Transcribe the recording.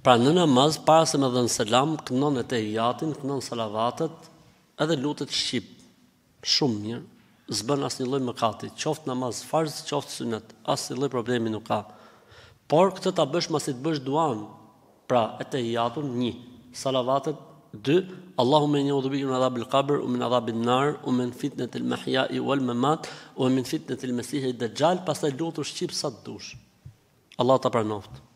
Pra në namaz, para se me dhe në selam, kënon e të hijatin, kënon salavatet, edhe lutet shqip, shumë mirë, zbën asë një loj më kati, qoftë namaz, farz, qoftë sënët, asë një loj problemi nuk ka. Por këtë të bësh masit bësh duan, pra e te hijatun, një, salavatet, dy, Allahu me një u në adhabil kabër, u me në adhabil nërë, u min në fitnë të lmehja i uel me matë, u min në fitnë të lmesihe i pas lutur shqip sa të dushë. Allah të pranoftë.